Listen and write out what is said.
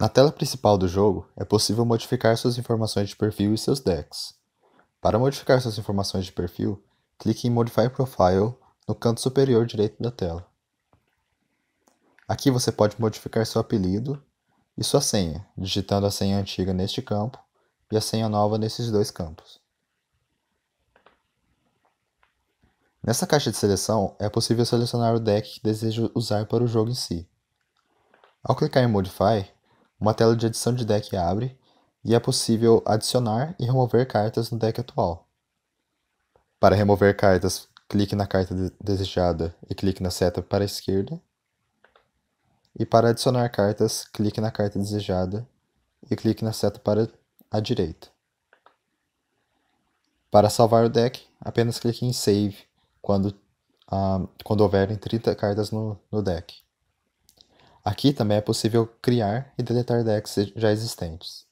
Na tela principal do jogo, é possível modificar suas informações de perfil e seus decks. Para modificar suas informações de perfil, clique em Modify Profile no canto superior direito da tela. Aqui você pode modificar seu apelido e sua senha, digitando a senha antiga neste campo e a senha nova nesses dois campos. Nessa caixa de seleção, é possível selecionar o deck que deseja usar para o jogo em si. Ao clicar em Modify, uma tela de edição de deck abre e é possível adicionar e remover cartas no deck atual. Para remover cartas, clique na carta desejada e clique na seta para a esquerda. E para adicionar cartas, clique na carta desejada e clique na seta para a direita. Para salvar o deck, apenas clique em Save quando, ah, quando houverem 30 cartas no, no deck. Aqui também é possível criar e deletar decks já existentes.